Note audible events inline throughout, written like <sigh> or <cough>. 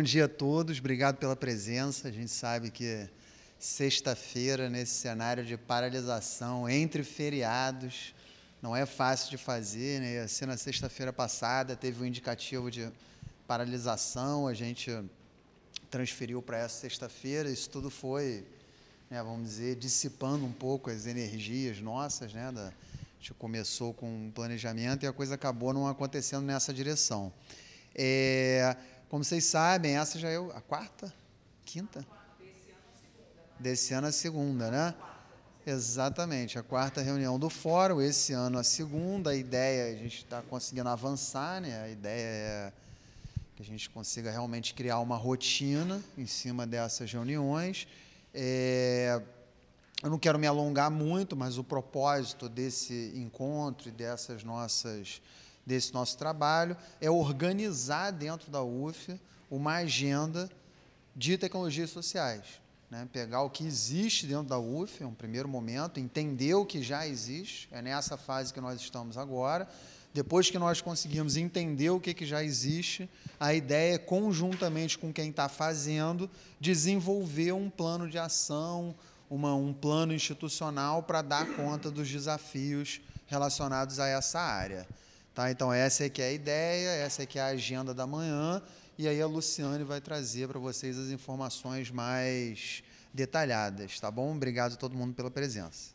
bom dia a todos, obrigado pela presença. A gente sabe que sexta-feira, nesse cenário de paralisação entre feriados, não é fácil de fazer, né? Assim, na sexta-feira passada teve um indicativo de paralisação, a gente transferiu para essa sexta-feira, isso tudo foi, né, vamos dizer, dissipando um pouco as energias nossas, né? Da, a gente começou com um planejamento e a coisa acabou não acontecendo nessa direção. É, como vocês sabem, essa já é a quarta? Quinta? Desse ano a segunda, né? Exatamente, a quarta reunião do fórum, esse ano a segunda. A ideia, a gente está conseguindo avançar, né? A ideia é que a gente consiga realmente criar uma rotina em cima dessas reuniões. É, eu não quero me alongar muito, mas o propósito desse encontro e dessas nossas desse nosso trabalho é organizar dentro da UF uma agenda de tecnologias sociais. Né? Pegar o que existe dentro da UF, em é um primeiro momento, entender o que já existe, é nessa fase que nós estamos agora. Depois que nós conseguimos entender o que, que já existe, a ideia é, conjuntamente com quem está fazendo, desenvolver um plano de ação, uma, um plano institucional para dar conta dos desafios relacionados a essa área. Tá? Então, essa é que é a ideia, essa é que é a agenda da manhã, e aí a Luciane vai trazer para vocês as informações mais detalhadas, tá bom? Obrigado a todo mundo pela presença.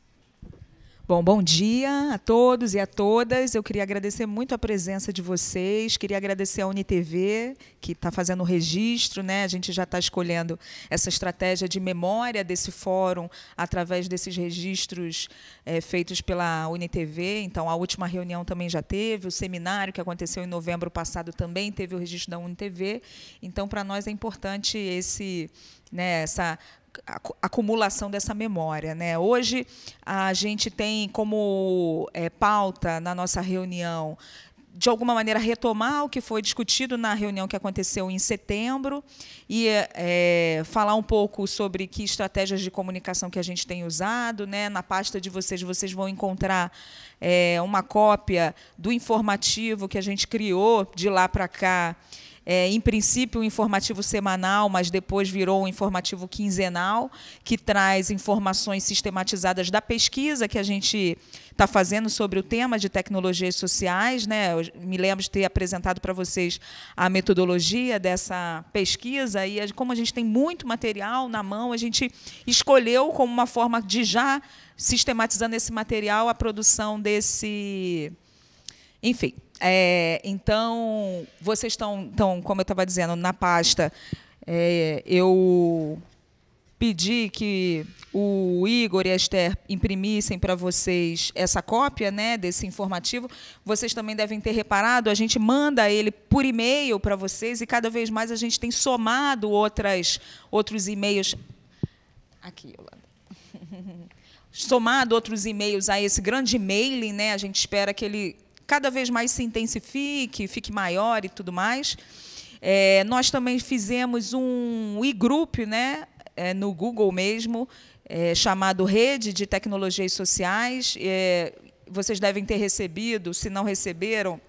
Bom, bom dia a todos e a todas. Eu queria agradecer muito a presença de vocês, queria agradecer à UniTV, que está fazendo o registro, né? A gente já está escolhendo essa estratégia de memória desse fórum através desses registros é, feitos pela UniTV. Então, a última reunião também já teve, o seminário que aconteceu em novembro passado também teve o registro da UniTV. Então, para nós é importante esse né, essa acumulação dessa memória. Né? Hoje, a gente tem como é, pauta na nossa reunião de alguma maneira retomar o que foi discutido na reunião que aconteceu em setembro e é, é, falar um pouco sobre que estratégias de comunicação que a gente tem usado, né? Na pasta de vocês vocês vão encontrar é, uma cópia do informativo que a gente criou de lá para cá é, em princípio, um informativo semanal, mas depois virou um informativo quinzenal, que traz informações sistematizadas da pesquisa que a gente está fazendo sobre o tema de tecnologias sociais. Né? Eu me lembro de ter apresentado para vocês a metodologia dessa pesquisa e como a gente tem muito material na mão, a gente escolheu como uma forma de já sistematizando esse material a produção desse enfim, é, então, vocês estão, então, como eu estava dizendo, na pasta, é, eu pedi que o Igor e a Esther imprimissem para vocês essa cópia né, desse informativo. Vocês também devem ter reparado, a gente manda ele por e-mail para vocês e cada vez mais a gente tem somado outras, outros e-mails. Aqui, Yolanda. <laughs> Somado outros e-mails a esse grande mailing, né? A gente espera que ele cada vez mais se intensifique, fique maior e tudo mais. É, nós também fizemos um e-group né, é, no Google mesmo, é, chamado Rede de Tecnologias Sociais. É, vocês devem ter recebido, se não receberam,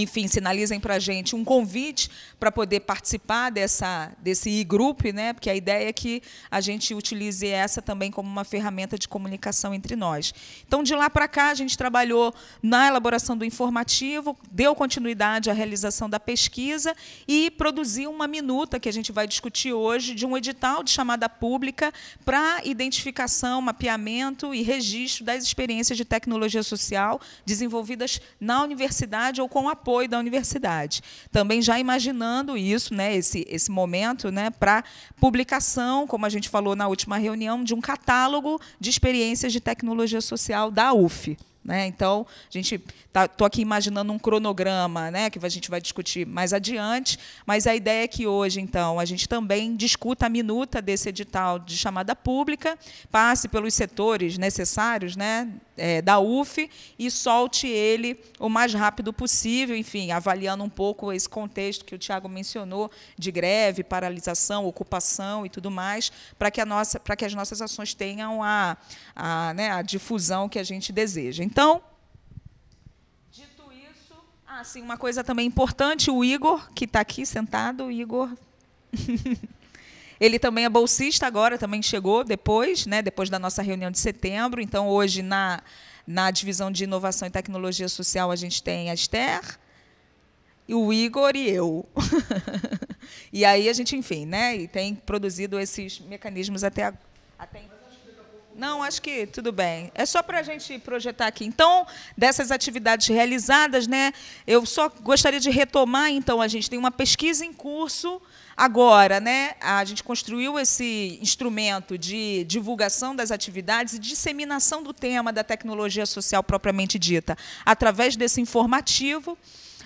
enfim, sinalizem para a gente um convite para poder participar dessa, desse e-group, né? porque a ideia é que a gente utilize essa também como uma ferramenta de comunicação entre nós. Então, de lá para cá, a gente trabalhou na elaboração do informativo, deu continuidade à realização da pesquisa e produziu uma minuta que a gente vai discutir hoje de um edital de chamada pública para identificação, mapeamento e registro das experiências de tecnologia social desenvolvidas na universidade ou com apoio apoio da universidade. Também já imaginando isso, né, esse, esse momento, né, para publicação, como a gente falou na última reunião, de um catálogo de experiências de tecnologia social da UF. Né? Então, a gente tá, tô aqui imaginando um cronograma, né, que a gente vai discutir mais adiante, mas a ideia é que hoje, então, a gente também discuta a minuta desse edital de chamada pública, passe pelos setores necessários, né, é, da UF e solte ele o mais rápido possível, enfim, avaliando um pouco esse contexto que o Tiago mencionou de greve, paralisação, ocupação e tudo mais, para que a nossa, para que as nossas ações tenham a, a, né, a difusão que a gente deseja. Então, então, dito isso, ah, sim, uma coisa também importante, o Igor, que está aqui sentado, o Igor. <laughs> Ele também é bolsista agora, também chegou depois, né, depois da nossa reunião de setembro. Então, hoje, na, na divisão de inovação e tecnologia social, a gente tem a Esther, o Igor e eu. <laughs> e aí a gente, enfim, né, e tem produzido esses mecanismos até, até então. Não, acho que tudo bem. É só para a gente projetar aqui. Então, dessas atividades realizadas, né, eu só gostaria de retomar, então, a gente tem uma pesquisa em curso agora, né? A gente construiu esse instrumento de divulgação das atividades e disseminação do tema da tecnologia social propriamente dita, através desse informativo.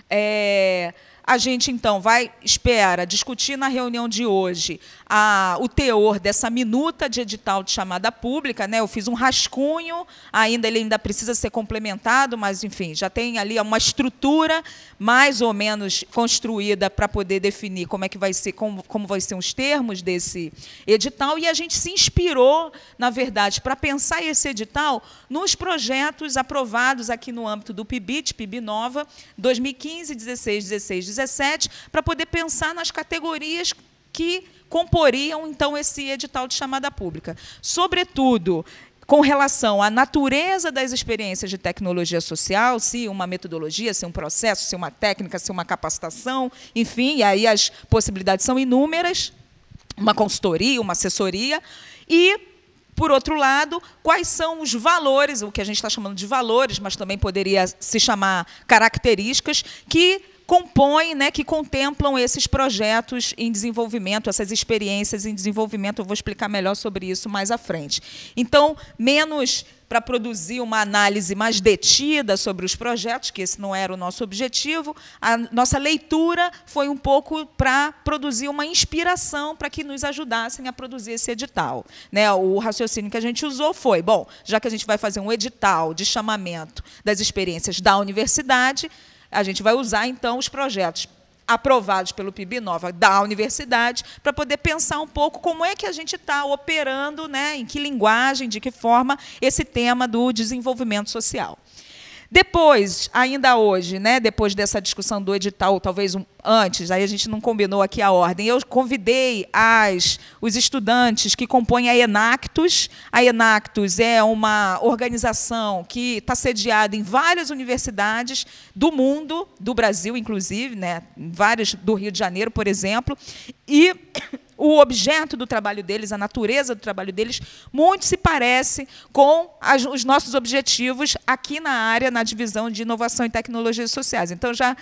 É a gente, então, vai, espera, discutir na reunião de hoje a, o teor dessa minuta de edital de chamada pública. Né? Eu fiz um rascunho, ainda ele ainda precisa ser complementado, mas, enfim, já tem ali uma estrutura mais ou menos construída para poder definir como é que vai ser, como, como vai ser os termos desse edital. E a gente se inspirou, na verdade, para pensar esse edital nos projetos aprovados aqui no âmbito do PIBIT, PIB Nova, 2015, 16, 16, 17, para poder pensar nas categorias que comporiam, então, esse edital de chamada pública. Sobretudo, com relação à natureza das experiências de tecnologia social, se uma metodologia, se um processo, se uma técnica, se uma capacitação, enfim, e aí as possibilidades são inúmeras, uma consultoria, uma assessoria, e por outro lado, quais são os valores, o que a gente está chamando de valores, mas também poderia se chamar características, que compõem, né, que contemplam esses projetos em desenvolvimento, essas experiências em desenvolvimento. Eu vou explicar melhor sobre isso mais à frente. Então, menos para produzir uma análise mais detida sobre os projetos, que esse não era o nosso objetivo, a nossa leitura foi um pouco para produzir uma inspiração para que nos ajudassem a produzir esse edital. Né? O raciocínio que a gente usou foi: bom, já que a gente vai fazer um edital de chamamento das experiências da universidade, a gente vai usar, então, os projetos aprovados pelo PIB Nova da universidade para poder pensar um pouco como é que a gente está operando, né, em que linguagem, de que forma, esse tema do desenvolvimento social. Depois, ainda hoje, né, depois dessa discussão do edital, talvez um, antes, aí a gente não combinou aqui a ordem, eu convidei as, os estudantes que compõem a Enactus. A Enactus é uma organização que está sediada em várias universidades do mundo, do Brasil, inclusive, né, várias do Rio de Janeiro, por exemplo, e o objeto do trabalho deles, a natureza do trabalho deles, muito se parece com as, os nossos objetivos aqui na área, na divisão de inovação e tecnologias sociais. Então, já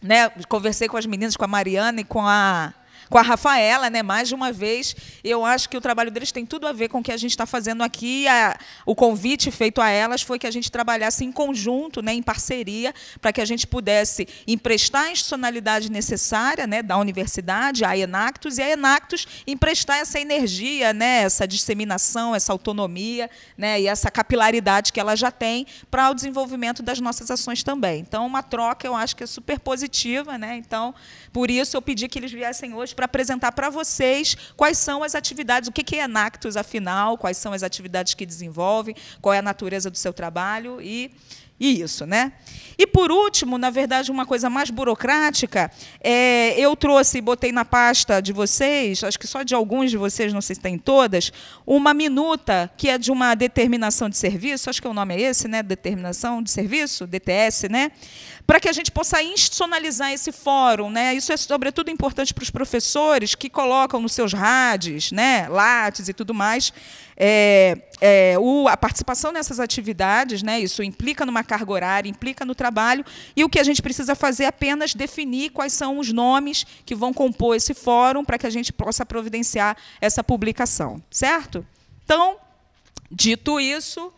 né, conversei com as meninas, com a Mariana e com a com a Rafaela, né? Mais de uma vez. Eu acho que o trabalho deles tem tudo a ver com o que a gente está fazendo aqui. A, o convite feito a elas foi que a gente trabalhasse em conjunto, né, em parceria, para que a gente pudesse emprestar a institucionalidade necessária né, da universidade, a Enactus, e a Enactus emprestar essa energia, né, essa disseminação, essa autonomia né, e essa capilaridade que ela já tem para o desenvolvimento das nossas ações também. Então, uma troca eu acho que é super positiva. Né? Então, por isso eu pedi que eles viessem hoje para apresentar para vocês quais são as atividades, o que é Enactus, afinal, quais são as atividades que desenvolve qual é a natureza do seu trabalho e e isso, né? E por último, na verdade, uma coisa mais burocrática, é, eu trouxe e botei na pasta de vocês, acho que só de alguns de vocês, não sei se tem todas, uma minuta que é de uma determinação de serviço, acho que o nome é esse, né? Determinação de serviço, DTS, né? para que a gente possa institucionalizar esse fórum. Né? Isso é, sobretudo, importante para os professores que colocam nos seus rádios, né, lattes e tudo mais, é, é, o, a participação nessas atividades. Né, isso implica numa carga horária, implica no trabalho. E o que a gente precisa fazer é apenas definir quais são os nomes que vão compor esse fórum para que a gente possa providenciar essa publicação. Certo? Então, dito isso.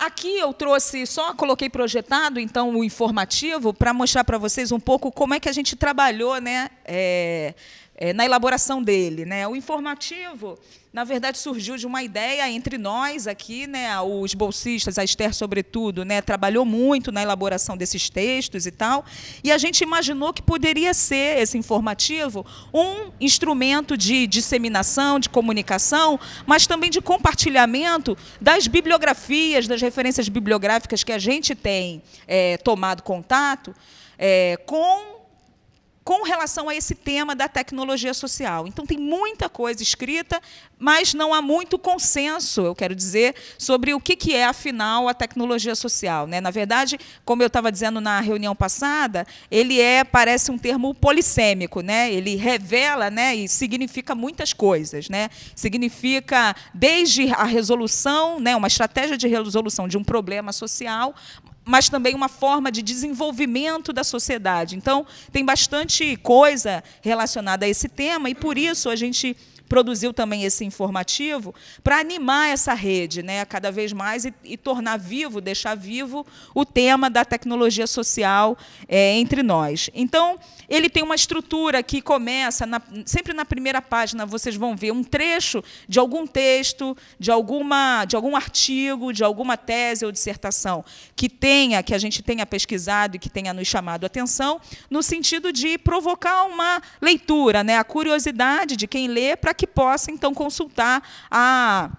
Aqui eu trouxe, só coloquei projetado, então, o informativo, para mostrar para vocês um pouco como é que a gente trabalhou né, é, é, na elaboração dele. Né? O informativo, na verdade, surgiu de uma ideia entre nós aqui, né? os bolsistas, a Esther, sobretudo, né? trabalhou muito na elaboração desses textos e tal, e a gente imaginou que poderia ser esse informativo um instrumento de disseminação, de comunicação, mas também de compartilhamento das bibliografias, das referências bibliográficas que a gente tem é, tomado contato. É, com com relação a esse tema da tecnologia social. Então, tem muita coisa escrita, mas não há muito consenso, eu quero dizer, sobre o que é, afinal, a tecnologia social. Né? Na verdade, como eu estava dizendo na reunião passada, ele é, parece um termo polissêmico, né? ele revela né, e significa muitas coisas. Né? Significa desde a resolução, né, uma estratégia de resolução de um problema social, mas também uma forma de desenvolvimento da sociedade. Então, tem bastante coisa relacionada a esse tema e por isso a gente produziu também esse informativo, para animar essa rede né, cada vez mais e, e, tornar vivo, deixar vivo o tema da tecnologia social é, entre nós. Então, ele tem uma estrutura que começa, na, sempre na primeira página vocês vão ver um trecho de algum texto, de, alguma, de algum artigo, de alguma tese ou dissertação que tenha, que a gente tenha pesquisado e que tenha nos chamado a atenção, no sentido de provocar uma leitura, né, a curiosidade de quem lê para que possa, então, consultar a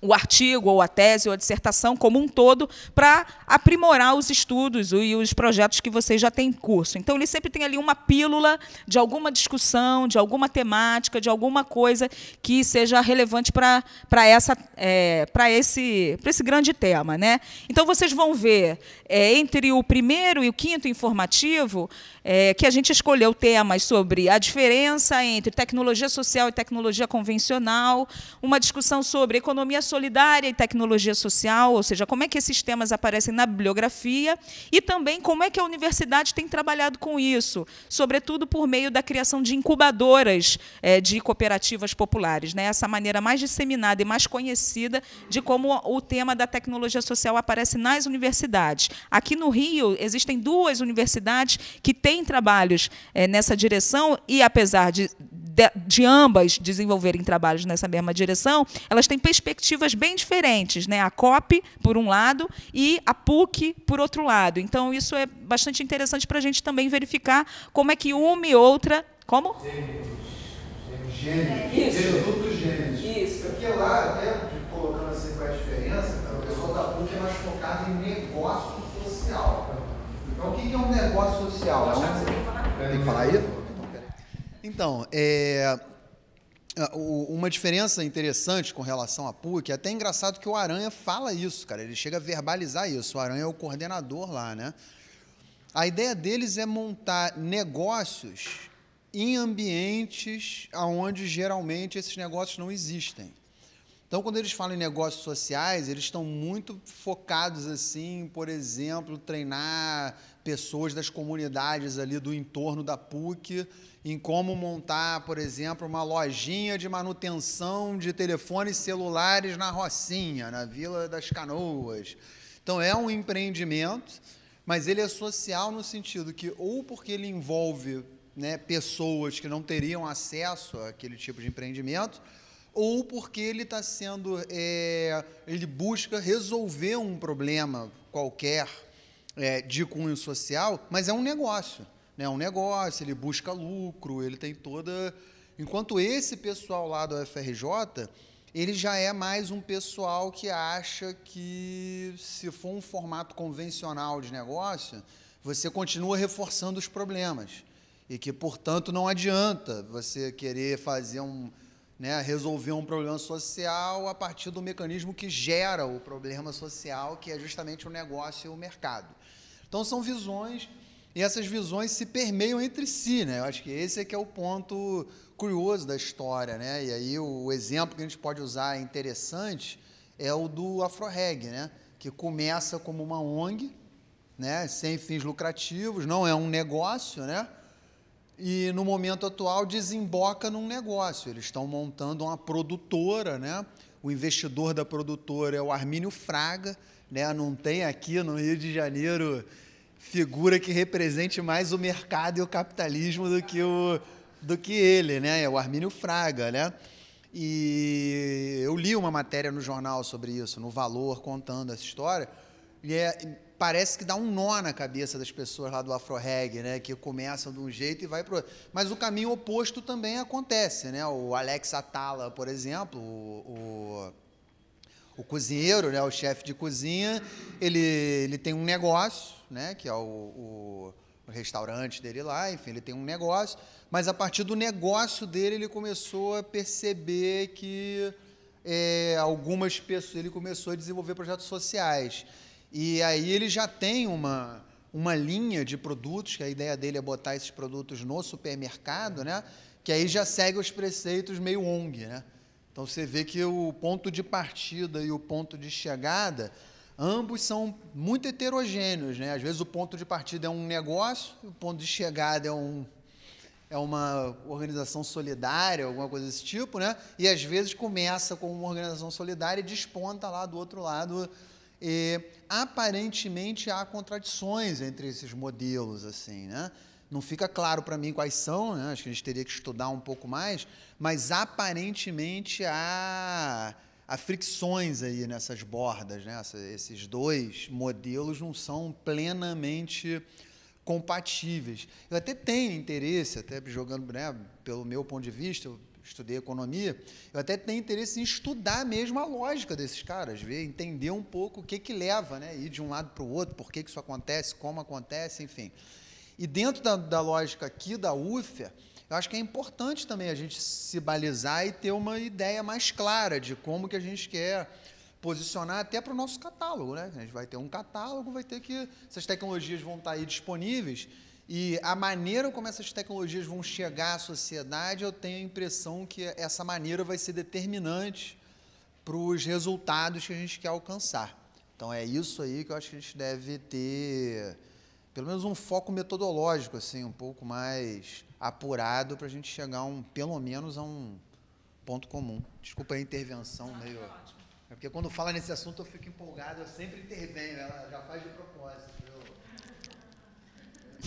o artigo ou a tese ou a dissertação como um todo para aprimorar os estudos e os projetos que vocês já têm em curso. Então, ele sempre tem ali uma pílula de alguma discussão, de alguma temática, de alguma coisa que seja relevante para é, esse, esse grande tema. Né? Então, vocês vão ver, é, entre o primeiro e o quinto informativo, é, que a gente escolheu temas sobre a diferença entre tecnologia social e tecnologia convencional, uma discussão sobre economia solidária e tecnologia social, ou seja, como é que esses temas aparecem na bibliografia e também como é que a universidade tem trabalhado com isso, sobretudo por meio da criação de incubadoras eh, de cooperativas populares, né? Essa maneira mais disseminada e mais conhecida de como o tema da tecnologia social aparece nas universidades. Aqui no Rio existem duas universidades que têm trabalhos eh, nessa direção e apesar de de, de, ambas desenvolverem trabalhos nessa mesma direção, elas têm perspectivas bem diferentes, né? A COP por um lado e a PUC por outro lado. Então isso é bastante interessante para a gente também verificar como é que uma e outra, como? Gêneros, isso. Produtos gêneros. Isso. Porque lá, até né, colocando assim qual é a diferença, o pessoal da PUC é mais focado em negócio social. Então, o que é um negócio social? Então, é um... Tem que falar aí? Então, é, uma diferença interessante com relação à PUC, é até engraçado que o Aranha fala isso, cara. Ele chega a verbalizar isso. O Aranha é o coordenador lá, né? A ideia deles é montar negócios em ambientes onde geralmente esses negócios não existem. Então, quando eles falam em negócios sociais, eles estão muito focados assim, por exemplo, treinar pessoas das comunidades ali do entorno da PUC em como montar, por exemplo, uma lojinha de manutenção de telefones celulares na Rocinha, na Vila das Canoas. Então é um empreendimento, mas ele é social no sentido que ou porque ele envolve né, pessoas que não teriam acesso àquele tipo de empreendimento, ou porque ele está sendo, é, ele busca resolver um problema qualquer é, de cunho social, mas é um negócio né, um negócio, ele busca lucro, ele tem toda. Enquanto esse pessoal lá do FRJ ele já é mais um pessoal que acha que se for um formato convencional de negócio, você continua reforçando os problemas. E que, portanto, não adianta você querer fazer um. Né, resolver um problema social a partir do mecanismo que gera o problema social, que é justamente o negócio e o mercado. Então, são visões e essas visões se permeiam entre si, né? Eu acho que esse é que é o ponto curioso da história, né? E aí o exemplo que a gente pode usar é interessante é o do Afroreg, né? Que começa como uma ONG, né? Sem fins lucrativos, não é um negócio, né? E no momento atual desemboca num negócio. Eles estão montando uma produtora, né? O investidor da produtora é o Armínio Fraga, né? Não tem aqui no Rio de Janeiro figura que represente mais o mercado e o capitalismo do que, o, do que ele, né? É o Armínio Fraga, né? E eu li uma matéria no jornal sobre isso, no Valor, contando essa história, e é, parece que dá um nó na cabeça das pessoas lá do Afroreg, né? Que começam de um jeito e vai para... outro. Mas o caminho oposto também acontece, né? O Alex Atala, por exemplo, o, o o cozinheiro, né, o chefe de cozinha, ele, ele tem um negócio, né, que é o, o, o, restaurante dele lá, enfim, ele tem um negócio, mas a partir do negócio dele ele começou a perceber que é, algumas pessoas, ele começou a desenvolver projetos sociais. E aí ele já tem uma, uma linha de produtos, que a ideia dele é botar esses produtos no supermercado, né, que aí já segue os preceitos meio ONG, né? Então você vê que o ponto de partida e o ponto de chegada, ambos são muito heterogêneos, né? Às vezes o ponto de partida é um negócio, o ponto de chegada é um é uma organização solidária, alguma coisa desse tipo, né? E às vezes começa com uma organização solidária e desponta lá do outro lado. E, aparentemente há contradições entre esses modelos, assim, né? Não fica claro para mim quais são, né? acho que a gente teria que estudar um pouco mais, mas aparentemente há, há fricções aí nessas bordas, né? esses dois modelos não são plenamente compatíveis. Eu até tenho interesse, até jogando, né, pelo meu ponto de vista, eu estudei economia, eu até tenho interesse em estudar mesmo a lógica desses caras, ver, entender um pouco o que que leva, né, ir de um lado para o outro, por que que isso acontece, como acontece, enfim. E dentro da, da lógica aqui da UFEA, eu acho que é importante também a gente se balizar e ter uma ideia mais clara de como que a gente quer posicionar até para o nosso catálogo, né? A gente vai ter um catálogo, vai ter que essas tecnologias vão estar tá aí disponíveis e a maneira como essas tecnologias vão chegar à sociedade, eu tenho a impressão que essa maneira vai ser determinante para os resultados que a gente quer alcançar. Então é isso aí que eu acho que a gente deve ter pelo menos um foco metodológico, assim, um pouco mais apurado para a gente chegar, um, pelo menos, a um ponto comum. Desculpa a intervenção Não, meio... Tá é porque quando fala nesse assunto eu fico empolgado, eu sempre intervenho, ela já faz de propósito.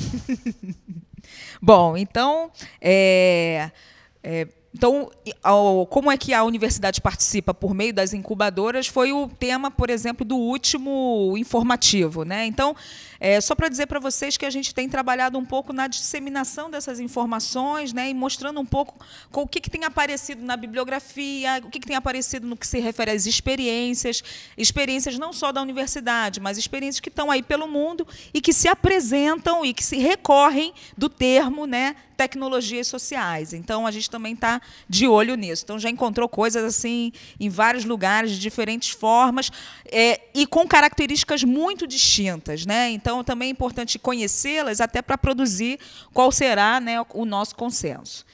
<laughs> Bom, então... É, é, então, como é que a universidade participa por meio das incubadoras foi o tema, por exemplo, do último informativo, né? Então, é, só para dizer para vocês que a gente tem trabalhado um pouco na disseminação dessas informações né, e mostrando um pouco com o que, que tem aparecido na bibliografia, o que, que tem aparecido no que se refere às experiências, experiências não só da universidade, mas experiências que estão aí pelo mundo e que se apresentam e que se recorrem do termo né, tecnologias sociais. Então, a gente também está de olho nisso. Então, já encontrou coisas assim em vários lugares, de diferentes formas é, e com características muito distintas. Né? Então, então, também é importante conhecê-las até para produzir qual será né, o nosso consenso.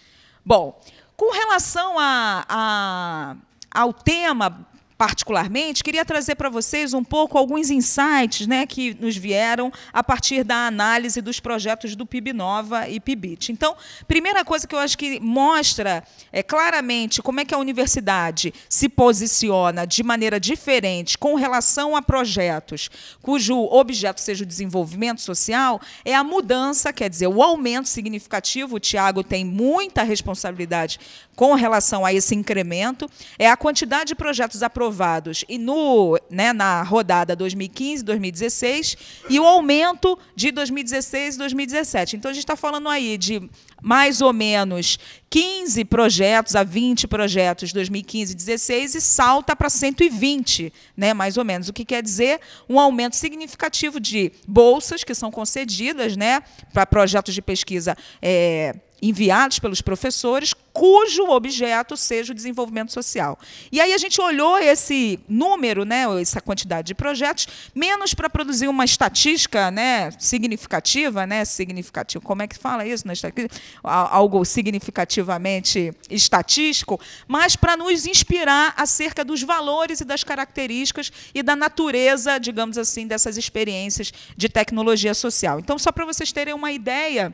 Bom, com relação a, a, ao tema particularmente, queria trazer para vocês um pouco alguns insights né, que nos vieram a partir da análise dos projetos do PIB Nova e PIBIT. Então, primeira coisa que eu acho que mostra é, claramente como é que a universidade se posiciona de maneira diferente com relação a projetos cujo objeto seja o desenvolvimento social, é a mudança, quer dizer, o aumento significativo. O Tiago tem muita responsabilidade com relação a esse incremento, é a quantidade de projetos aprovados aprovados e no, né, na rodada 2015, 2016 e o aumento de 2016 2017. Então a gente está falando aí de mais ou menos 15 projetos a 20 projetos 2015 2016 16 e salta para 120, né, mais ou menos. O que quer dizer um aumento significativo de bolsas que são concedidas, né, para projetos de pesquisa é, enviados pelos professores cujo objeto seja o desenvolvimento social. E aí a gente olhou esse número, né, essa quantidade de projetos, menos para produzir uma estatística né, significativa, né, significativo, como é que fala isso na estatística? Algo significativamente estatístico, mas para nos inspirar acerca dos valores e das características e da natureza, digamos assim, dessas experiências de tecnologia social. Então, só para vocês terem uma ideia,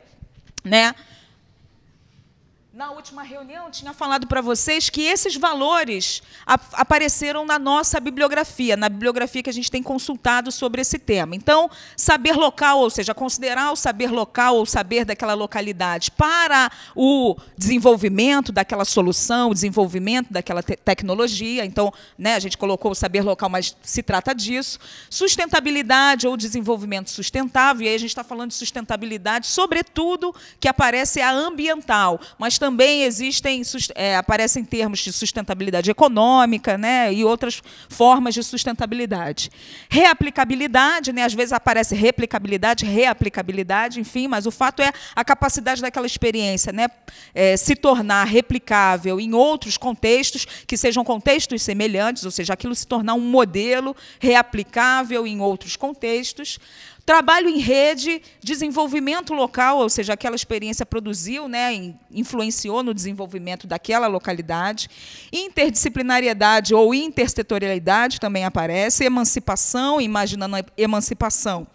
né? na última reunião, tinha falado para vocês que esses valores apareceram na nossa bibliografia, na bibliografia que a gente tem consultado sobre esse tema. Então, saber local, ou seja, considerar o saber local ou saber daquela localidade para o desenvolvimento daquela solução, o desenvolvimento daquela te tecnologia. Então, né, a gente colocou o saber local, mas se trata disso. Sustentabilidade ou desenvolvimento sustentável, e aí a gente está falando de sustentabilidade, sobretudo que aparece a ambiental, mas também existem, é, aparecem termos de sustentabilidade econômica né, e outras formas de sustentabilidade. Reaplicabilidade, né, às vezes aparece replicabilidade, reaplicabilidade, enfim, mas o fato é a capacidade daquela experiência né, é, se tornar replicável em outros contextos, que sejam contextos semelhantes, ou seja, aquilo se tornar um modelo reaplicável em outros contextos. Trabalho em rede, desenvolvimento local, ou seja, aquela experiência produziu, né, influenciou no desenvolvimento daquela localidade. Interdisciplinariedade ou intersetorialidade também aparece, emancipação, imaginando a emancipação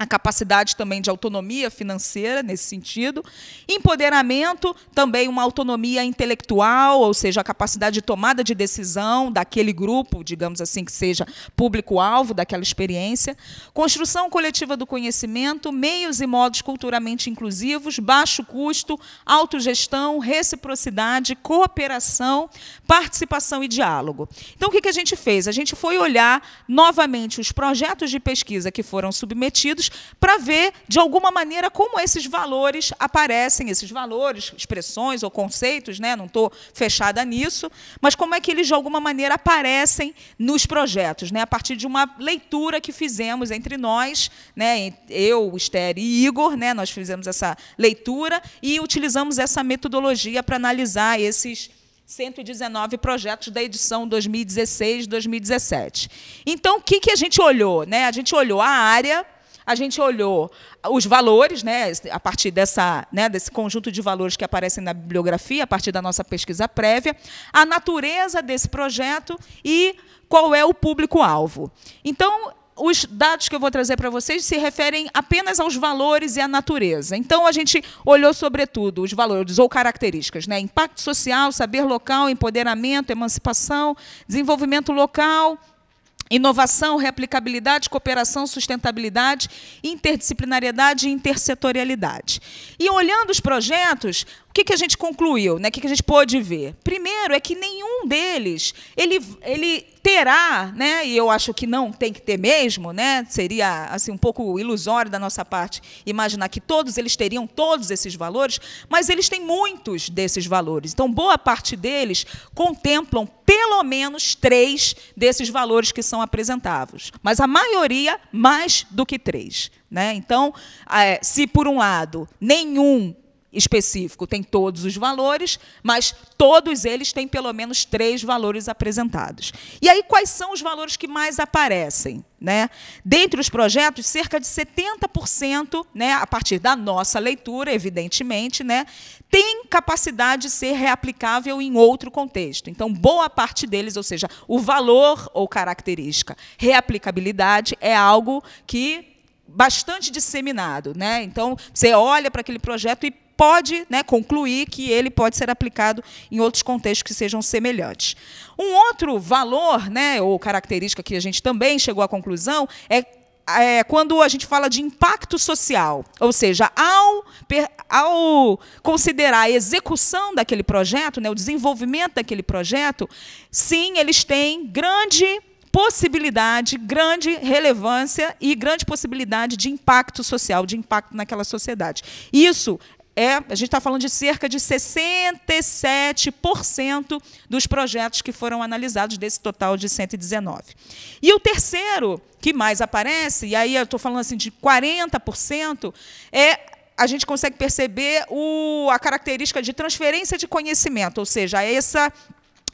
a capacidade também de autonomia financeira nesse sentido, empoderamento, também uma autonomia intelectual, ou seja, a capacidade de tomada de decisão daquele grupo, digamos assim, que seja público-alvo daquela experiência, construção coletiva do conhecimento, meios e modos culturalmente inclusivos, baixo custo, autogestão, reciprocidade, cooperação, participação e diálogo. Então, o que a gente fez? A gente foi olhar novamente os projetos de pesquisa que foram submetidos para ver, de alguma maneira, como esses valores aparecem, esses valores, expressões ou conceitos, né? não estou fechada nisso, mas como é que eles, de alguma maneira, aparecem nos projetos, né? a partir de uma leitura que fizemos entre nós, né? eu, Esther e Igor, né? nós fizemos essa leitura e utilizamos essa metodologia para analisar esses 119 projetos da edição 2016-2017. Então, o que, que a gente olhou? Né? A gente olhou a área, a gente olhou os valores, né, a partir dessa, né, desse conjunto de valores que aparecem na bibliografia, a partir da nossa pesquisa prévia, a natureza desse projeto e qual é o público-alvo. Então, os dados que eu vou trazer para vocês se referem apenas aos valores e à natureza. Então, a gente olhou, sobretudo, os valores ou características, né? impacto social, saber local, empoderamento, emancipação, desenvolvimento local, Inovação, replicabilidade, cooperação, sustentabilidade, interdisciplinariedade e intersetorialidade. E olhando os projetos, o que, que, a gente concluiu, né? O que, que, a gente pôde ver? Primeiro é que nenhum deles ele, ele terá, né? E eu acho que não tem que ter mesmo, né? Seria assim um pouco ilusório da nossa parte imaginar que todos eles teriam todos esses valores, mas eles têm muitos desses valores. Então boa parte deles contemplam pelo menos três desses valores que são apresentados, mas a maioria mais do que três. Né? Então, eh, se por um lado nenhum específico tem todos os valores, mas todos eles têm pelo menos três valores apresentados. E aí, quais são os valores que mais aparecem? Né? Dentre os projetos, cerca de 70%, né, a partir da nossa leitura, evidentemente, né, tem capacidade de ser reaplicável em outro contexto. Então, boa parte deles, ou seja, o valor ou característica, reaplicabilidade, é algo que bastante disseminado, né? Então você olha para aquele projeto e pode né, concluir que ele pode ser aplicado em outros contextos que sejam semelhantes. Um outro valor, né, ou característica que a gente também chegou à conclusão, é é, quando a gente fala de impacto social, ou seja, ao, ao considerar a execução daquele projeto, né, o desenvolvimento daquele projeto, sim, eles têm grande possibilidade, grande relevância e grande possibilidade de impacto social, de impacto naquela sociedade. Isso é, a gente está falando de cerca de 67% dos projetos que foram analisados desse total de 119. E o terceiro, que mais aparece, e aí eu estou falando assim de 40%, é a gente consegue perceber o, a característica de transferência de conhecimento, ou seja, essa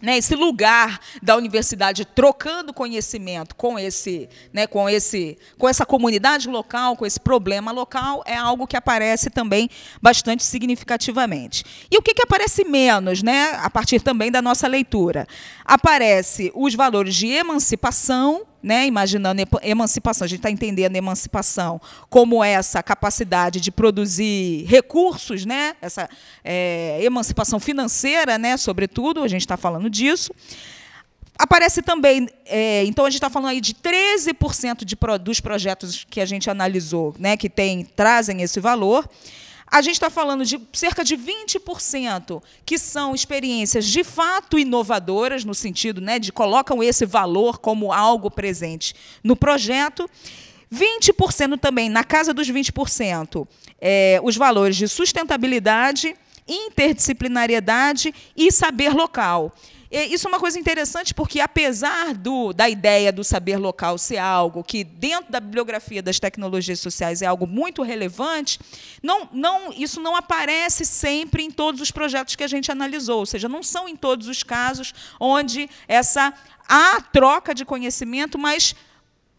né, esse lugar da universidade trocando conhecimento com esse, né, com esse, com essa comunidade local, com esse problema local, é algo que aparece também bastante significativamente. E o que, que aparece menos, né, a partir também da nossa leitura? Aparece os valores de emancipação, né, imaginando emancipação, a gente está entendendo emancipação como essa capacidade de produzir recursos, né, essa é, emancipação financeira, né, sobretudo, a gente está falando disso. Aparece também, é, então a gente está falando aí de 13% de, dos projetos que a gente analisou, né, que tem, trazem esse valor a gente está falando de cerca de 20% que são experiências de fato inovadoras, no sentido né, de colocam esse valor como algo presente no projeto. 20% também, na casa dos 20%, é, os valores de sustentabilidade, interdisciplinariedade e saber local isso é uma coisa interessante, porque apesar do, da ideia do saber local ser algo que, dentro da bibliografia das tecnologias sociais, é algo muito relevante, não, não, isso não aparece sempre em todos os projetos que a gente analisou, ou seja, não são em todos os casos onde essa há troca de conhecimento, mas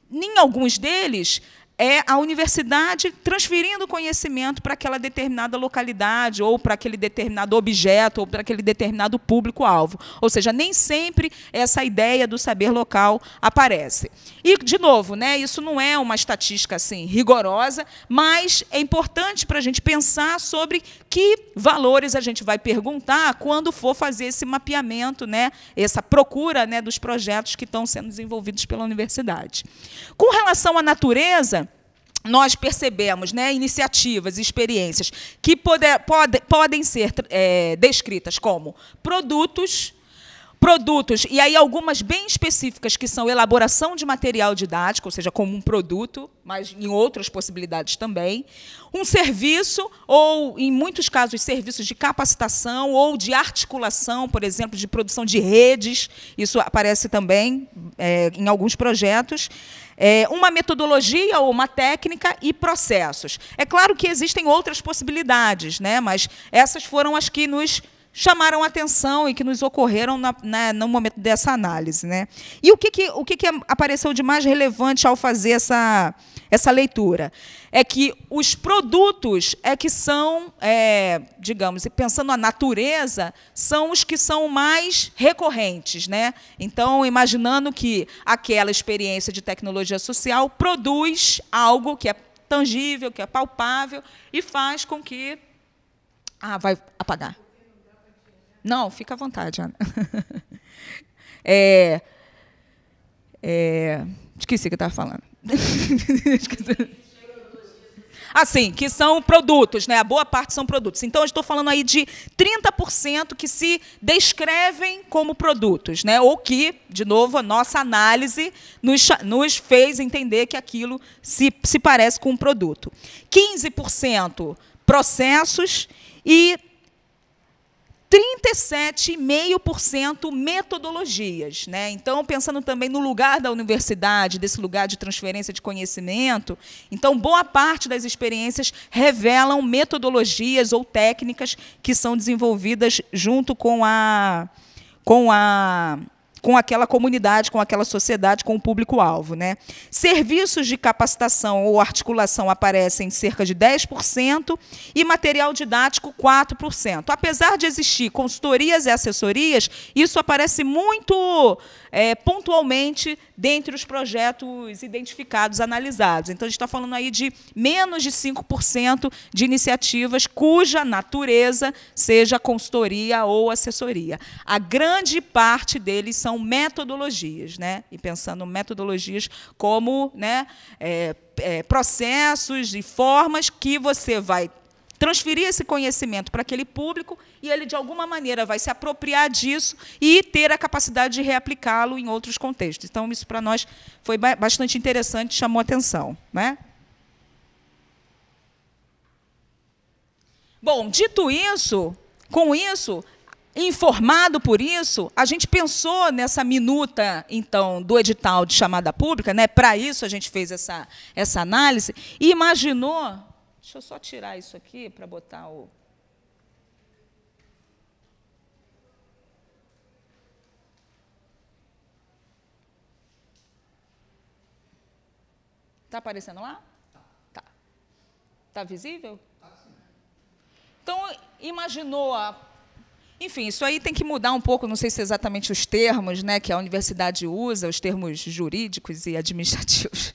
em alguns deles é a universidade transferindo conhecimento para aquela determinada localidade, ou para aquele determinado objeto, ou para aquele determinado público-alvo. Ou seja, nem sempre essa ideia do saber local aparece. E, de novo, né, isso não é uma estatística assim rigorosa, mas é importante para a gente pensar sobre que valores a gente vai perguntar quando for fazer esse mapeamento, né, essa procura né, dos projetos que estão sendo desenvolvidos pela universidade. Com relação à natureza, nós percebemos né, iniciativas e experiências que poder, pode, podem ser é, descritas como produtos produtos, e aí algumas bem específicas, que são elaboração de material didático, ou seja, como um produto, mas em outras possibilidades também, um serviço, ou em muitos casos, serviços de capacitação ou de articulação, por exemplo, de produção de redes, isso aparece também é, em alguns projetos. É, uma metodologia ou uma técnica e processos. É claro que existem outras possibilidades, né? mas essas foram as que nos chamaram atenção e que nos ocorreram na, na, né, no momento dessa análise. Né? E o, que, que, o que, que apareceu de mais relevante ao fazer essa, essa leitura? É que os produtos é que são, é, digamos, pensando a natureza, são os que são mais recorrentes. Né? Então, imaginando que aquela experiência de tecnologia social produz algo que é tangível, que é palpável, e faz com que. Ah, vai apagar. Não, fica à vontade, Ana. <laughs> é, é, esqueci o que eu estava falando. assim, <laughs> que são produtos, né? A boa parte são produtos. Então, eu estou falando aí de 30% que se descrevem como produtos, né? Ou que, de novo, a nossa análise nos, nos fez entender que aquilo se, se parece com um produto. 15% processos e 37,5% metodologias. Né? Então, pensando também no lugar da universidade, desse lugar de transferência de conhecimento, então, boa parte das experiências revelam metodologias ou técnicas que são desenvolvidas junto com a. Com a com aquela comunidade, com aquela sociedade, com o público-alvo. Né? Serviços de capacitação ou articulação aparecem cerca de 10% e material didático 4%. Apesar de existir consultorias e assessorias, isso aparece muito é, pontualmente dentre os projetos identificados, analisados. Então, a gente está falando aí de menos de 5% de iniciativas cuja natureza seja consultoria ou assessoria. A grande parte deles são metodologias, né? e pensando metodologias como né, é, é, processos e formas que você vai transferir esse conhecimento para aquele público e ele, de alguma maneira, vai se apropriar disso e ter a capacidade de reaplicá-lo em outros contextos. Então, isso para nós foi bastante interessante, chamou atenção. Né? Bom, dito isso, com isso, informado por isso, a gente pensou nessa minuta, então, do edital de chamada pública, né? para isso a gente fez essa, essa análise, e imaginou Deixa eu só tirar isso aqui para botar o. Está aparecendo lá? Tá. Está visível? Tá sim. Então, imaginou a enfim, isso aí tem que mudar um pouco, não sei se é exatamente os termos né, que a universidade usa, os termos jurídicos e administrativos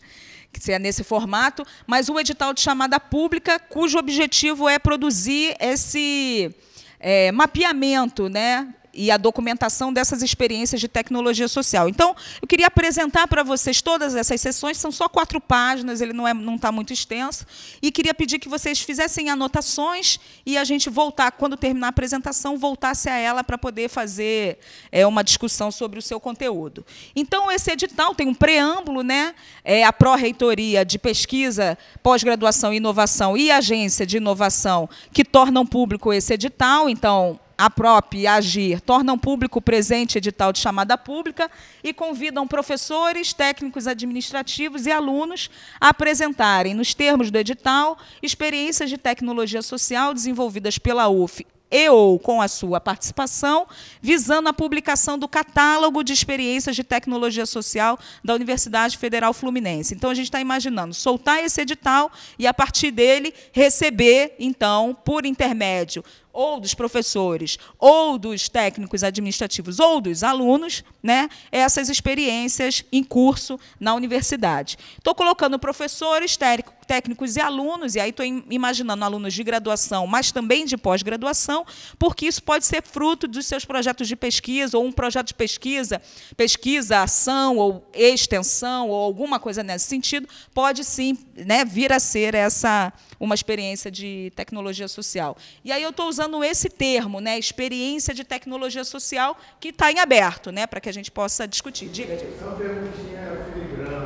que seja nesse formato, mas um edital de chamada pública, cujo objetivo é produzir esse é, mapeamento né, e a documentação dessas experiências de tecnologia social. Então, eu queria apresentar para vocês todas essas sessões, são só quatro páginas, ele não está é, não tá muito extenso, e queria pedir que vocês fizessem anotações e a gente voltar, quando terminar a apresentação, voltasse a ela para poder fazer é, uma discussão sobre o seu conteúdo. Então, esse edital tem um preâmbulo, né? É a Pró-Reitoria de Pesquisa, Pós-Graduação e Inovação e Agência de Inovação que tornam público esse edital, então a própria AGIR tornam público o presente edital de chamada pública e convidam professores, técnicos administrativos e alunos a apresentarem, nos termos do edital, experiências de tecnologia social desenvolvidas pela UF e ou com a sua participação, visando a publicação do catálogo de experiências de tecnologia social da Universidade Federal Fluminense. Então, a gente está imaginando soltar esse edital e, a partir dele, receber, então, por intermédio ou dos professores, ou dos técnicos administrativos, ou dos alunos, né, essas experiências em curso na universidade. Estou colocando professores, técnicos e alunos, e aí estou imaginando alunos de graduação, mas também de pós-graduação, porque isso pode ser fruto dos seus projetos de pesquisa, ou um projeto de pesquisa, pesquisa, ação, ou extensão, ou alguma coisa nesse sentido, pode sim né, vir a ser essa uma experiência de tecnologia social. E aí eu estou usando esse termo, né, experiência de tecnologia social, que está em aberto, né, para que a gente possa discutir. Diga, Diego. Só é uma perguntinha filigrana.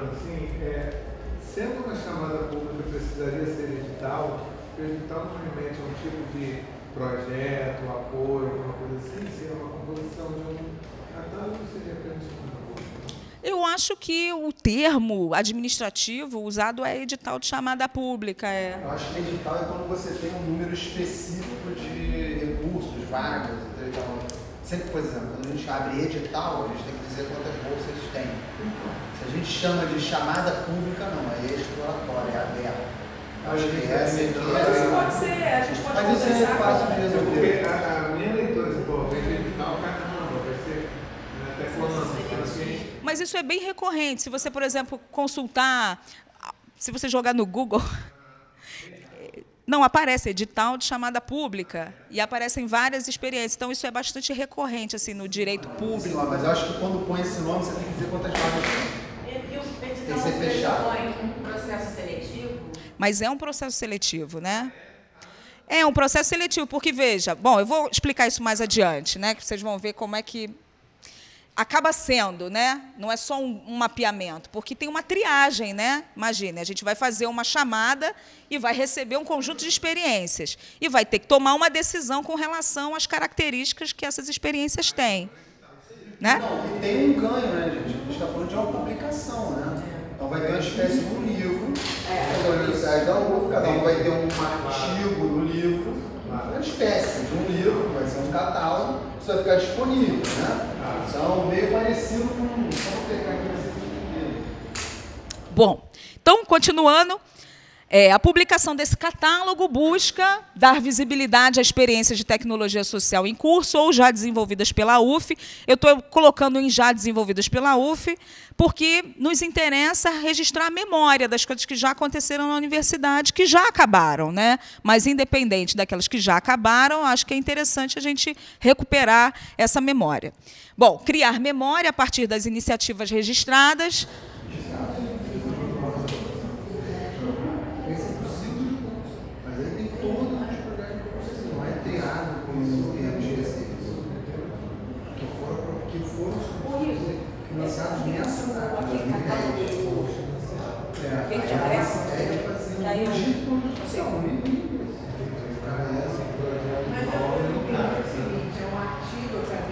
eu acho que o termo administrativo usado é edital de chamada pública. É. Eu acho que edital é quando você tem um número específico de recursos, vagas, então, sempre, por exemplo, quando a gente abre edital, a gente tem que dizer quantas bolsas tem. Se a gente chama de chamada pública, não, é exploratória, é aberta. Acho que é, Mas isso pode ser, a gente pode Mas isso é fácil de resolver. Mas isso é bem recorrente. Se você, por exemplo, consultar, se você jogar no Google, <laughs> não aparece edital de chamada pública e aparecem várias experiências. Então isso é bastante recorrente assim no direito público. mas eu acho que quando põe esse nome você tem que dizer quantas vagas tem. tem que ser fechado. um processo seletivo. Mas é um processo seletivo, né? É um processo seletivo, porque veja, bom, eu vou explicar isso mais adiante, né? Que vocês vão ver como é que acaba sendo, né? Não é só um, um, mapeamento, porque tem uma triagem, né? Imagine, a gente vai fazer uma chamada e vai receber um conjunto de experiências e vai ter que tomar uma decisão com relação às características que essas experiências têm, né? Não, e tem um ganho, né, gente? A gente está falando de uma publicação, né? Então vai ter uma espécie de um livro, é, né, é cada um vai ter um artigo no livro, uma espécie de um livro, vai ser um catálogo isso vai ficar disponível, né? Ah. meio parecido com. Vamos pegar aqui é Bom, então, continuando. É, a publicação desse catálogo busca dar visibilidade à experiência de tecnologia social em curso ou já desenvolvidas pela UF. Eu estou colocando em já desenvolvidas pela UF, porque nos interessa registrar a memória das coisas que já aconteceram na universidade, que já acabaram, né? mas independente daquelas que já acabaram, acho que é interessante a gente recuperar essa memória. Bom, criar memória a partir das iniciativas registradas. Daí eu.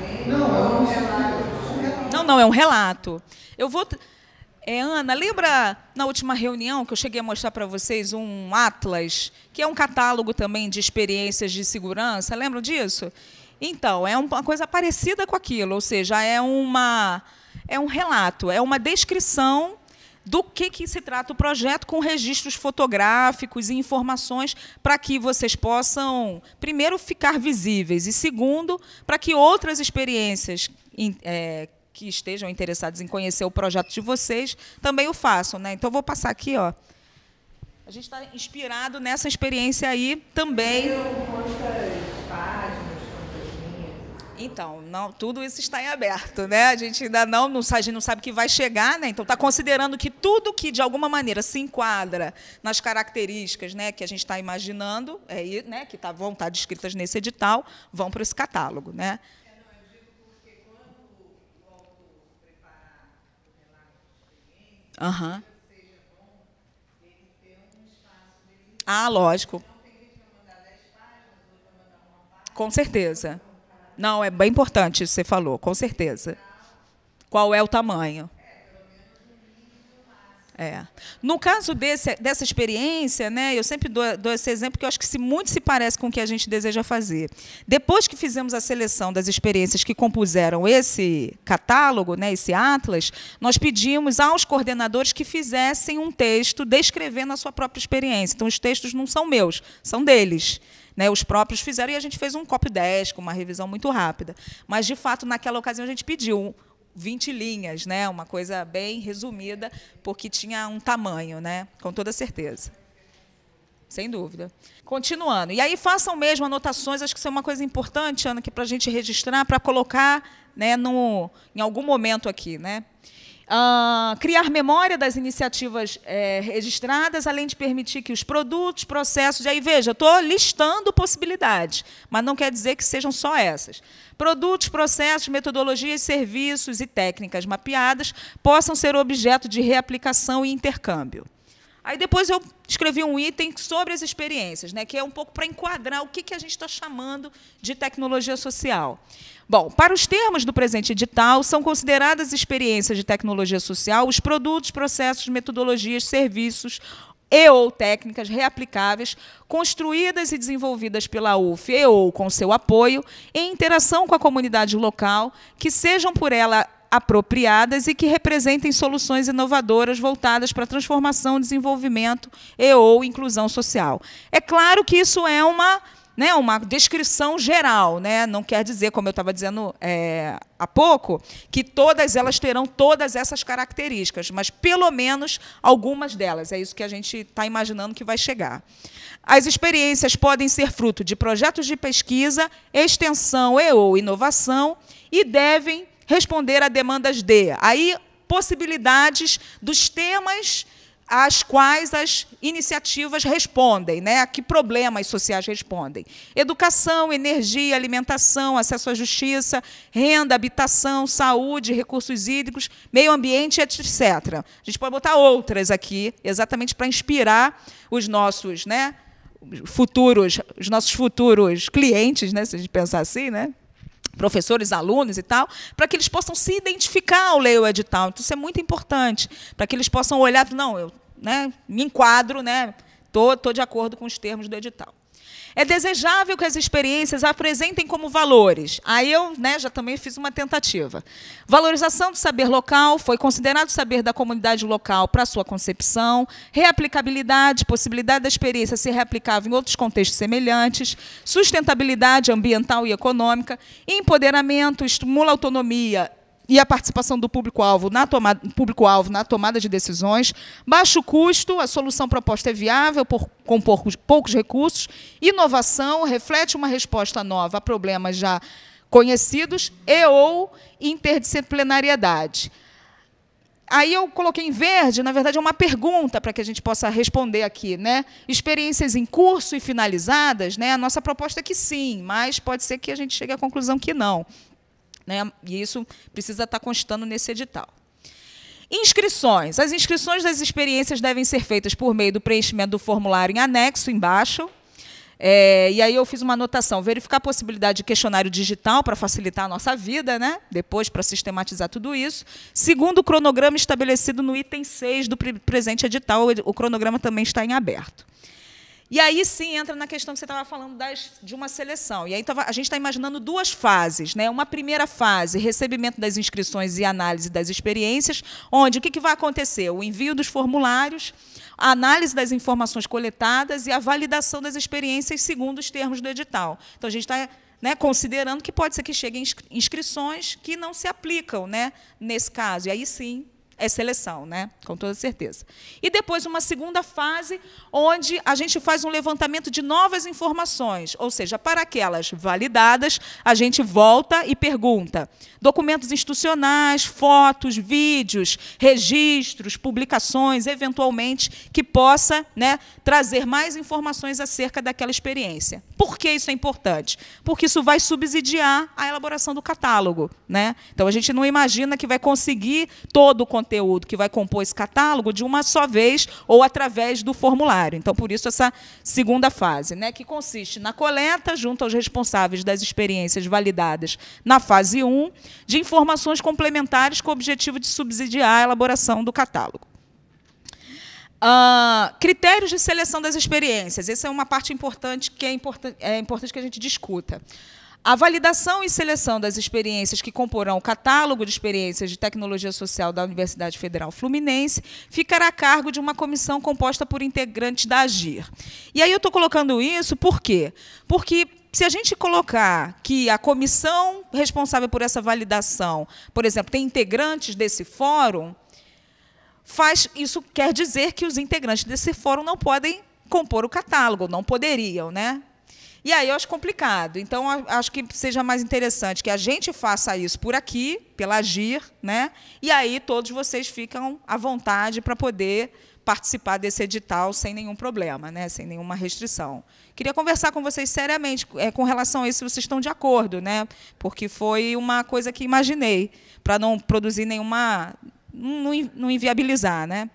É não, não, é um relato. Eu vou. É, Ana, lembra na última reunião que eu cheguei a mostrar para vocês um Atlas, que é um catálogo também de experiências de segurança? Lembram disso? Então, é uma coisa parecida com aquilo, ou seja, é, uma, é um relato, é uma descrição do que, que se trata o projeto, com registros fotográficos e informações para que vocês possam, primeiro, ficar visíveis e, segundo, para que outras experiências é, que estejam interessadas em conhecer o projeto de vocês também o façam. Né? Então, vou passar aqui. Ó. A gente está inspirado nessa experiência aí também. Eu então, não, tudo isso está em aberto, né? A gente ainda não, não a gente não sabe que vai chegar, né? Então está considerando que tudo que de alguma maneira se enquadra nas características, né, que a gente está imaginando, é, né, que tá, vão estar tá descritas nesse edital, vão para esse catálogo, né? Aham. Uhum. Ah, lógico. Com certeza. Não, é bem importante isso que você falou, com certeza. Qual é o tamanho? É. No caso desse, dessa experiência, né, eu sempre dou, dou esse exemplo que eu acho que se muito se parece com o que a gente deseja fazer. Depois que fizemos a seleção das experiências que compuseram esse catálogo, né, esse atlas, nós pedimos aos coordenadores que fizessem um texto descrevendo a sua própria experiência. Então, os textos não são meus, são deles né, os próprios fizeram e a gente fez um copy 10 uma revisão muito rápida. Mas, de fato, naquela ocasião a gente pediu 20 linhas, né, uma coisa bem resumida, porque tinha um tamanho, né, com toda certeza. Sem dúvida. Continuando. E aí façam mesmo anotações, acho que isso é uma coisa importante, Ana, que para a gente registrar, para colocar né, no, em algum momento aqui. Né? Uh, criar memória das iniciativas é, registradas, além de permitir que os produtos, processos, e aí veja, estou listando possibilidades, mas não quer dizer que sejam só essas. Produtos, processos, metodologias, serviços e técnicas mapeadas possam ser objeto de reaplicação e intercâmbio. Aí depois eu escrevi um item sobre as experiências, né, que é um pouco para enquadrar o que, que a gente está chamando de tecnologia social. Bom, para os termos do presente edital, são consideradas experiências de tecnologia social os produtos, processos, metodologias, serviços e ou técnicas reaplicáveis construídas e desenvolvidas pela UF e ou com seu apoio em interação com a comunidade local que sejam por ela apropriadas e que representem soluções inovadoras voltadas para transformação, desenvolvimento e ou inclusão social. É claro que isso é uma né, uma descrição geral. Né? Não quer dizer, como eu estava dizendo é, há pouco, que todas elas terão todas essas características, mas pelo menos algumas delas. É isso que a gente está imaginando que vai chegar. As experiências podem ser fruto de projetos de pesquisa, extensão e ou inovação e devem responder a demandas de. Aí, possibilidades dos temas às quais as iniciativas respondem, né? a que problemas sociais respondem. Educação, energia, alimentação, acesso à justiça, renda, habitação, saúde, recursos hídricos, meio ambiente, etc. A gente pode botar outras aqui, exatamente para inspirar os nossos né, futuros, os nossos futuros clientes, né, se a gente pensar assim, né? professores, alunos e tal, para que eles possam se identificar ao ler o edital. Então, isso é muito importante, para que eles possam olhar, não, eu né, me enquadro, né, tô, tô de acordo com os termos do edital. É desejável que as experiências apresentem como valores. Aí eu né, já também fiz uma tentativa. Valorização do saber local foi considerado saber da comunidade local para sua concepção, reaplicabilidade, possibilidade da experiência ser reaplicável em outros contextos semelhantes, sustentabilidade ambiental e econômica, empoderamento, estimula a autonomia e a participação do público-alvo na, tomada, público na tomada de decisões, baixo custo, a solução proposta é viável por, com poucos, poucos recursos, inovação, reflete uma resposta nova a problemas já conhecidos e ou interdisciplinariedade. Aí eu coloquei em verde, na verdade é uma pergunta para que a gente possa responder aqui, né? Experiências em curso e finalizadas, né? A nossa proposta é que sim, mas pode ser que a gente chegue à conclusão que não. Né? E isso precisa estar tá constando nesse edital. Inscrições. As inscrições das experiências devem ser feitas por meio do preenchimento do formulário em anexo, embaixo. É, e aí eu fiz uma anotação, verificar a possibilidade de questionário digital para facilitar a nossa vida, né? depois para sistematizar tudo isso. Segundo o cronograma estabelecido no item 6 do presente edital, o cronograma também está em aberto. E aí sim entra na questão que você estava falando das, de uma seleção. E aí tava, a gente está imaginando duas fases. Né? Uma primeira fase, recebimento das inscrições e análise das experiências, onde o que, que vai acontecer? O envio dos formulários, a análise das informações coletadas e a validação das experiências segundo os termos do edital. Então, a gente está né, considerando que pode ser que cheguem inscrições que não se aplicam né, nesse caso. E aí sim é seleção, né? com toda certeza. E depois uma segunda fase, onde a gente faz um levantamento de novas informações, ou seja, para aquelas validadas, a gente volta e pergunta. Documentos institucionais, fotos, vídeos, registros, publicações, eventualmente, que possa né, trazer mais informações acerca daquela experiência. Por que isso é importante? Porque isso vai subsidiar a elaboração do catálogo. Né? Então, a gente não imagina que vai conseguir todo o conteúdo conteúdo que vai compor esse catálogo de uma só vez ou através do formulário. Então, por isso, essa segunda fase, né, que consiste na coleta, junto aos responsáveis das experiências validadas na fase 1, de informações complementares com o objetivo de subsidiar a elaboração do catálogo. Uh, critérios de seleção das experiências. Essa é uma parte importante que é, import é importante que a gente discuta. A validação e seleção das experiências que comporão o catálogo de experiências de tecnologia social da Universidade Federal Fluminense ficará a cargo de uma comissão composta por integrantes da AGIR. E aí eu estou colocando isso por quê? Porque se a gente colocar que a comissão responsável por essa validação, por exemplo, tem integrantes desse fórum, faz isso quer dizer que os integrantes desse fórum não podem compor o catálogo, não poderiam, né? E aí eu acho complicado. Então, acho que seja mais interessante que a gente faça isso por aqui, pela Agir, né? E aí todos vocês ficam à vontade para poder participar desse edital sem nenhum problema, né? sem nenhuma restrição. Queria conversar com vocês seriamente é, com relação a isso, se vocês estão de acordo, né? porque foi uma coisa que imaginei, para não produzir nenhuma. não, não inviabilizar. Né?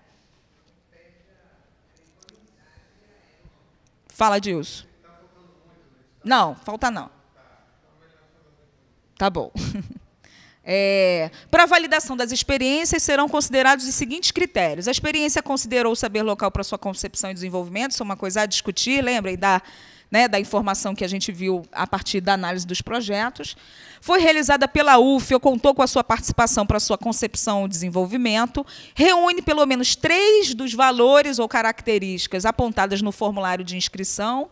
Fala, disso. Não, falta não. Tá bom. <laughs> É, para validação das experiências serão considerados os seguintes critérios. A experiência considerou o saber local para sua concepção e desenvolvimento, isso é uma coisa a discutir, lembrem da, né, da informação que a gente viu a partir da análise dos projetos. Foi realizada pela UF, ou contou com a sua participação para sua concepção e desenvolvimento. Reúne pelo menos três dos valores ou características apontadas no formulário de inscrição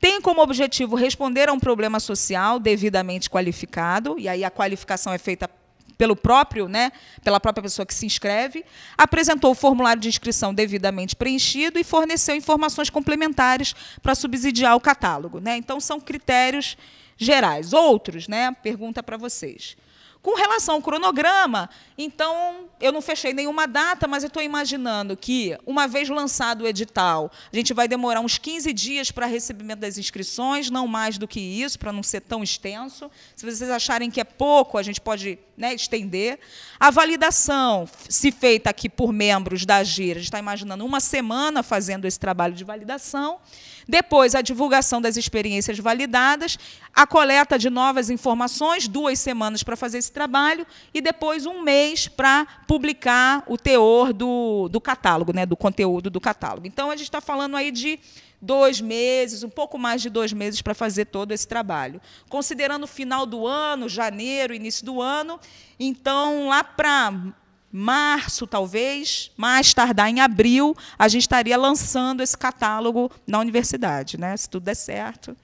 tem como objetivo responder a um problema social devidamente qualificado, e aí a qualificação é feita pelo próprio, né, pela própria pessoa que se inscreve, apresentou o formulário de inscrição devidamente preenchido e forneceu informações complementares para subsidiar o catálogo, né? Então são critérios gerais. Outros, né? Pergunta para vocês. Com relação ao cronograma, então eu não fechei nenhuma data, mas estou imaginando que, uma vez lançado o edital, a gente vai demorar uns 15 dias para recebimento das inscrições, não mais do que isso, para não ser tão extenso. Se vocês acharem que é pouco, a gente pode né, estender. A validação, se feita aqui por membros da AGIR, a gente está imaginando uma semana fazendo esse trabalho de validação. Depois, a divulgação das experiências validadas, a coleta de novas informações, duas semanas para fazer esse trabalho, e depois um mês para publicar o teor do, do catálogo, né, do conteúdo do catálogo. Então, a gente está falando aí de dois meses, um pouco mais de dois meses para fazer todo esse trabalho. Considerando o final do ano, janeiro, início do ano, então, lá para março, talvez, mais tardar em abril, a gente estaria lançando esse catálogo na universidade, né? se tudo der certo.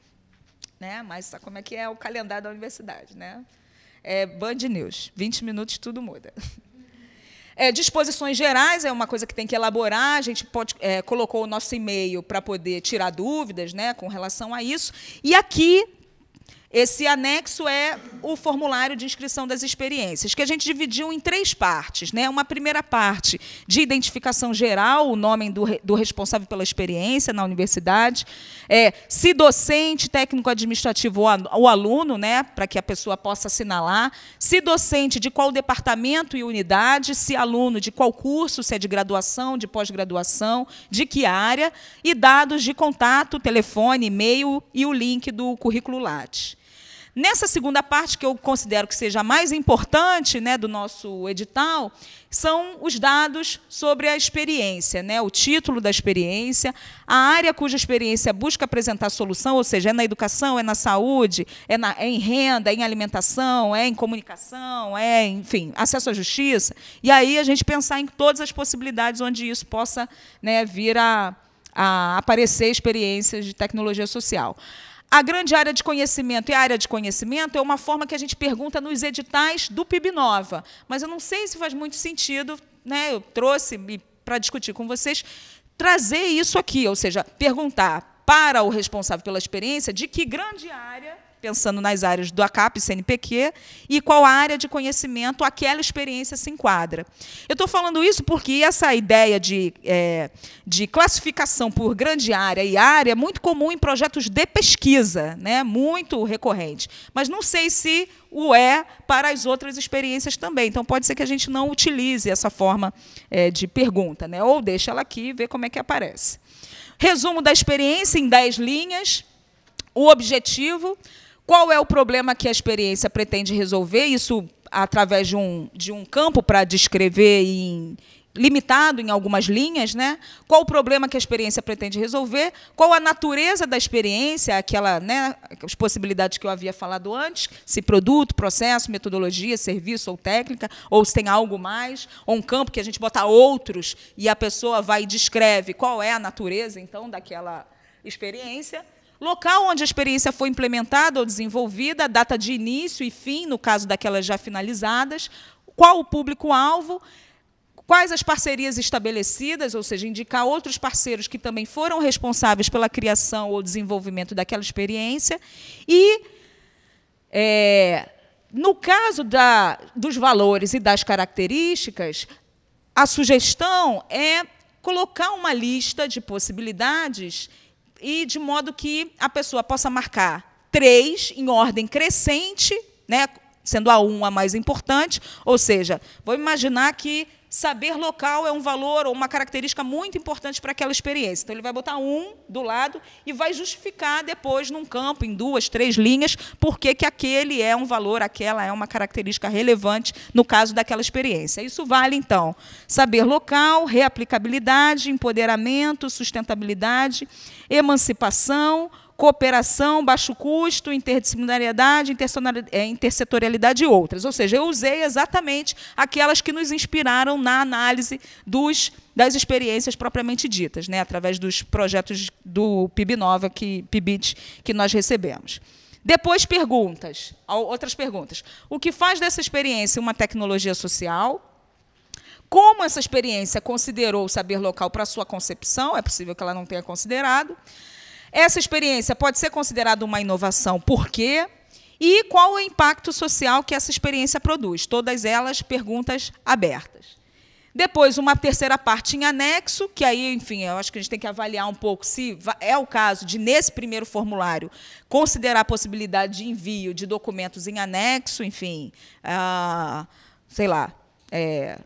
Né? Mas sabe como é que é o calendário da universidade, né? É Band News, 20 minutos tudo muda. <laughs> É, disposições gerais é uma coisa que tem que elaborar. A gente pode, é, colocou o nosso e-mail para poder tirar dúvidas né, com relação a isso. E aqui esse anexo é o formulário de inscrição das experiências, que a gente dividiu em três partes. Né? Uma primeira parte de identificação geral, o nome do, do responsável pela experiência na universidade, é, se docente, técnico administrativo ou aluno, né? para que a pessoa possa assinalar, se docente de qual departamento e unidade, se aluno de qual curso, se é de graduação, de pós-graduação, de que área, e dados de contato, telefone, e-mail e o link do currículo Lattes. Nessa segunda parte, que eu considero que seja a mais importante né, do nosso edital, são os dados sobre a experiência, né, o título da experiência, a área cuja experiência busca apresentar solução, ou seja, é na educação, é na saúde, é, na, é em renda, é em alimentação, é em comunicação, é, enfim, acesso à justiça. E aí a gente pensar em todas as possibilidades onde isso possa né, vir a, a aparecer experiências de tecnologia social. A grande área de conhecimento e a área de conhecimento é uma forma que a gente pergunta nos editais do PIBNova. Mas eu não sei se faz muito sentido, né? eu trouxe para discutir com vocês, trazer isso aqui, ou seja, perguntar para o responsável pela experiência de que grande área pensando nas áreas do ACAP e CNPq, e qual área de conhecimento aquela experiência se enquadra. Eu estou falando isso porque essa ideia de, é, de classificação por grande área e área é muito comum em projetos de pesquisa, né? muito recorrente. Mas não sei se o é para as outras experiências também. Então, pode ser que a gente não utilize essa forma é, de pergunta, né? ou deixe ela aqui e vê como é que aparece. Resumo da experiência em 10 linhas. O objetivo, qual é o problema que a experiência pretende resolver? Isso através de um, de um campo para descrever em, limitado em algumas linhas, né? Qual o problema que a experiência pretende resolver? Qual a natureza da experiência, aquela, né, as possibilidades que eu havia falado antes, se produto, processo, metodologia, serviço ou técnica, ou se tem algo mais, ou um campo que a gente bota outros e a pessoa vai e descreve qual é a natureza então daquela experiência local onde a experiência foi implementada ou desenvolvida, data de início e fim, no caso daquelas já finalizadas, qual o público-alvo, quais as parcerias estabelecidas, ou seja, indicar outros parceiros que também foram responsáveis pela criação ou desenvolvimento daquela experiência e é, no caso da, dos valores e das características, a sugestão é colocar uma lista de possibilidades e de modo que a pessoa possa marcar três em ordem crescente, né, sendo a 1 um a mais importante, ou seja, vou imaginar que Saber local é um valor ou uma característica muito importante para aquela experiência. Então, ele vai botar um do lado e vai justificar depois, num campo, em duas, três linhas, por que aquele é um valor, aquela é uma característica relevante no caso daquela experiência. Isso vale, então, saber local, reaplicabilidade, empoderamento, sustentabilidade, emancipação, cooperação, baixo custo, interdisciplinariedade, é, intersetorialidade e outras. Ou seja, eu usei exatamente aquelas que nos inspiraram na análise dos, das experiências propriamente ditas, né, através dos projetos do PIBNova, que, PIBIT, que nós recebemos. Depois, perguntas, outras perguntas. O que faz dessa experiência uma tecnologia social? Como essa experiência considerou o saber local para sua concepção? É possível que ela não tenha considerado. Essa experiência pode ser considerada uma inovação, por quê? E qual o impacto social que essa experiência produz? Todas elas perguntas abertas. Depois, uma terceira parte em anexo, que aí, enfim, eu acho que a gente tem que avaliar um pouco se é o caso de, nesse primeiro formulário, considerar a possibilidade de envio de documentos em anexo, enfim, ah, sei lá, é,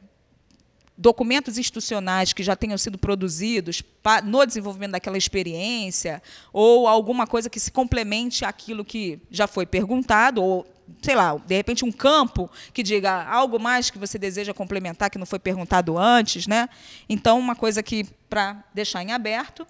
documentos institucionais que já tenham sido produzidos no desenvolvimento daquela experiência, ou alguma coisa que se complemente aquilo que já foi perguntado, ou, sei lá, de repente um campo que diga algo mais que você deseja complementar que não foi perguntado antes. Né? Então, uma coisa que, para deixar em aberto.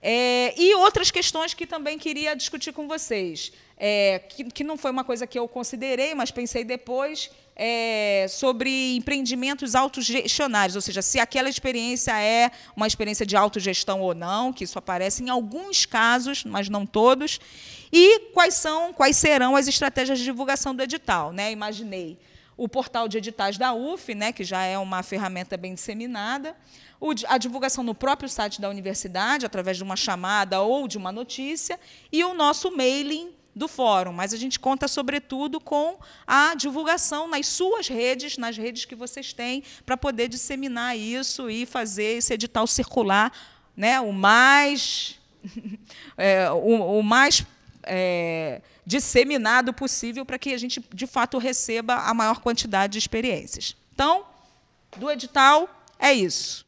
É, e outras questões que também queria discutir com vocês, é, que, que não foi uma coisa que eu considerei, mas pensei depois, é, sobre empreendimentos autogestionários, ou seja, se aquela experiência é uma experiência de autogestão ou não, que isso aparece em alguns casos, mas não todos, e quais são, quais serão as estratégias de divulgação do edital, né? Imaginei o portal de editais da UF, né, que já é uma ferramenta bem disseminada, a divulgação no próprio site da universidade, através de uma chamada ou de uma notícia, e o nosso mailing do fórum, mas a gente conta sobretudo com a divulgação nas suas redes, nas redes que vocês têm, para poder disseminar isso e fazer esse edital circular né, o mais. <laughs> é, o, o, mais é, disseminado possível para que a gente, de fato, receba a maior quantidade de experiências. Então, do edital é isso.